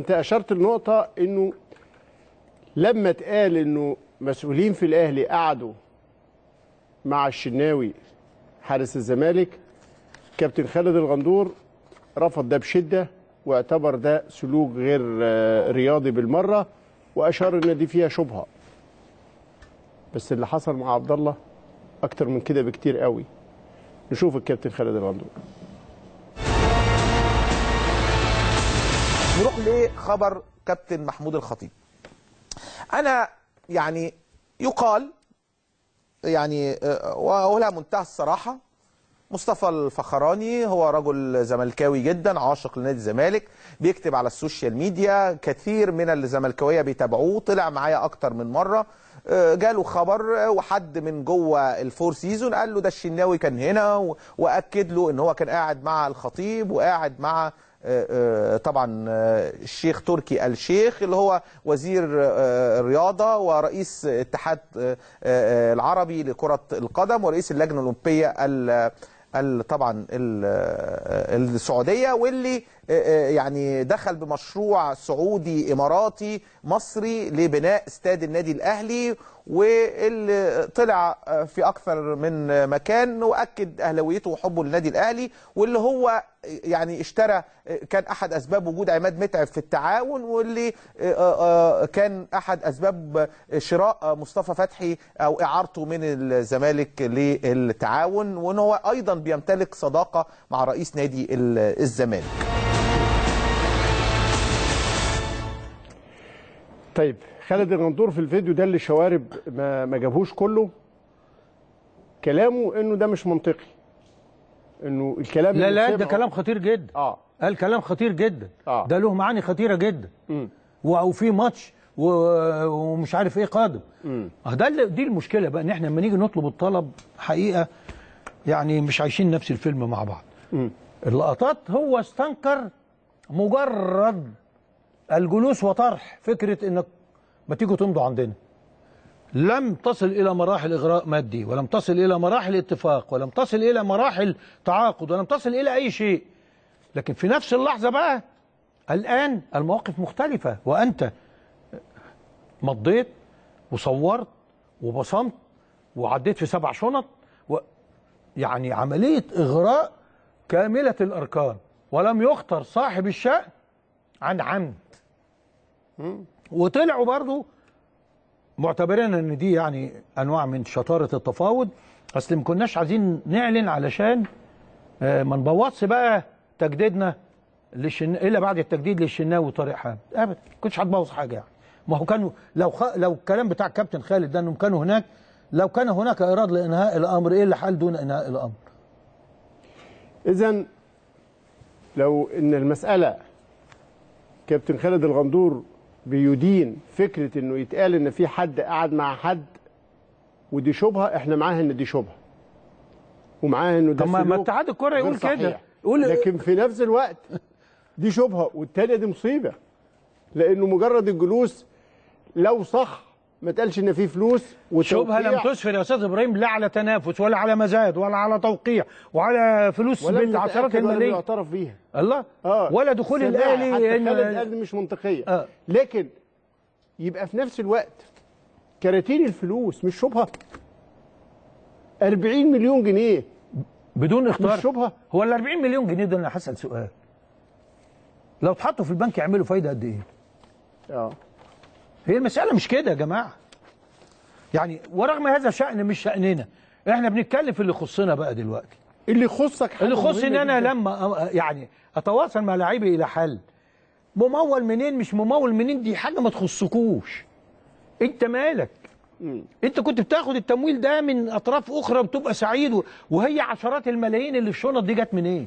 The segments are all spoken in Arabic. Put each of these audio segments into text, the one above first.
انت اشرت النقطه انه لما اتقال انه مسؤولين في الاهلي قعدوا مع الشناوي حارس الزمالك كابتن خالد الغندور رفض ده بشده واعتبر ده سلوك غير آه، رياضي بالمره واشار ان دي فيها شبهه بس اللي حصل مع عبد الله اكتر من كده بكتير قوي نشوف الكابتن خالد الغندور نروح لخبر كابتن محمود الخطيب انا يعني يقال يعني آه، ولا منتهى الصراحه مصطفى الفخراني هو رجل زملكاوي جدا عاشق لنادي الزمالك بيكتب على السوشيال ميديا كثير من الزملكاويه بيتابعوه طلع معايا اكتر من مره جاله خبر وحد من جوه الفور سيزون قال له ده الشناوي كان هنا واكد له ان هو كان قاعد مع الخطيب وقاعد مع آه، آه، طبعا آه، الشيخ تركي الشيخ اللي هو وزير الرياضة ورئيس اتحاد العربي لكرة القدم ورئيس اللجنة الأولمبية طبعا السعودية واللي آه، آه، يعني دخل بمشروع سعودي إماراتي مصري لبناء استاد النادي الأهلي واللي طلع آه، في أكثر من مكان وأكد أهلاويته وحبه للنادي الأهلي واللي هو يعني اشترى كان أحد أسباب وجود عماد متعب في التعاون واللي كان أحد أسباب شراء مصطفى فتحي أو إعارته من الزمالك للتعاون وأن هو أيضا بيمتلك صداقة مع رئيس نادي الزمالك طيب خالد الغندور في الفيديو ده اللي شوارب ما, ما جابهوش كله كلامه انه ده مش منطقي انه الكلام لا لا ده كلام خطير جدا اه قال كلام خطير جدا آه. ده له معاني خطيره جدا او وفي ماتش و... ومش عارف ايه قادم اه ده اللي دي المشكله بقى ان احنا لما نيجي نطلب الطلب حقيقه يعني مش عايشين نفس الفيلم مع بعض م. اللقطات هو استنكر مجرد الجلوس وطرح فكرة انك ما تيجوا تمضوا عندنا لم تصل إلى مراحل إغراء مادي ولم تصل إلى مراحل اتفاق ولم تصل إلى مراحل تعاقد ولم تصل إلى أي شيء لكن في نفس اللحظة بقى الآن المواقف مختلفة وأنت مضيت وصورت وبصمت وعديت في سبع شنط و يعني عملية إغراء كاملة الأركان ولم يختر صاحب الشأن عن عمد وطلعوا برضو معتبرين ان دي يعني انواع من شطاره التفاوض اصل ما كناش عايزين نعلن علشان آه، ما نبوظش بقى تجديدنا للشن... الا بعد التجديد للشناوي وطارق حامد ابدا ما كنتش هتبوظ حاجه يعني ما هو كانوا لو خ... لو الكلام بتاع الكابتن خالد ده انهم كانوا هناك لو كان هناك ايراد لانهاء الامر ايه اللي حال دون انهاء الامر اذا لو ان المساله كابتن خالد الغندور بيدين فكرة انه يتقال ان في حد قعد مع حد ودي شبهة احنا معاها ان دي شبهة ومعاها انه ده طب ما اتحاد الكرة يقول كده يقول لكن في نفس الوقت دي شبهة والتانية دي مصيبة لانه مجرد الجلوس لو صح ما تقالش ان في فلوس شبهه لم تسفر يا استاذ ابراهيم لا على تنافس ولا على مزاد ولا على توقيع وعلى فلوس ولا بالعشرات الملايين ولا يعترف بيها الله آه. ولا دخول الاهلي ان الاهلي مش منطقيه آه. لكن يبقى في نفس الوقت كراتين الفلوس مش شبهه 40 مليون جنيه بدون اختيار مش شبهه هو ال 40 مليون جنيه دول انا هسال سؤال لو اتحطوا في البنك يعملوا فايده قد ايه؟ اه هي المسألة مش كده يا جماعة يعني ورغم هذا شأن مش شأننا احنا بنتكلم في اللي يخصنا بقى دلوقتي اللي يخصك اللي يخص ان انا لما يعني اتواصل مع لعيبي الى حل ممول منين مش ممول منين دي حاجه ما تخصكوش انت مالك مم. انت كنت بتاخد التمويل ده من اطراف اخرى بتبقى سعيد وهي عشرات الملايين اللي الشنط دي جت منين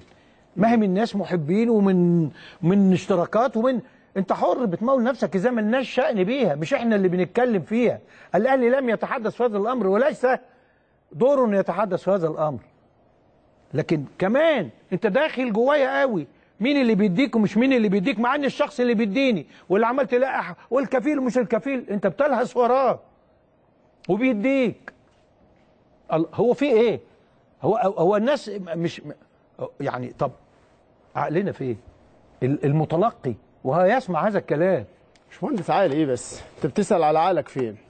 ما هي من ناس محبين ومن من اشتراكات ومن انت حر بتمول نفسك اذا لناش شأن بيها مش احنا اللي بنتكلم فيها الاهلي لم يتحدث في هذا الامر وليس دوره ان يتحدث في هذا الامر لكن كمان انت داخل جوايا قوي مين اللي بيديك ومش مين اللي بيديك مع ان الشخص اللي بيديني واللي عمال تلاقح والكفيل ومش الكفيل انت بتلهس وراه وبيديك هو في ايه هو هو الناس مش يعني طب عقلنا في ايه المتلقي وهيسمع هذا الكلام باشمهندس عالي ايه بس انت بتسال على عقلك فين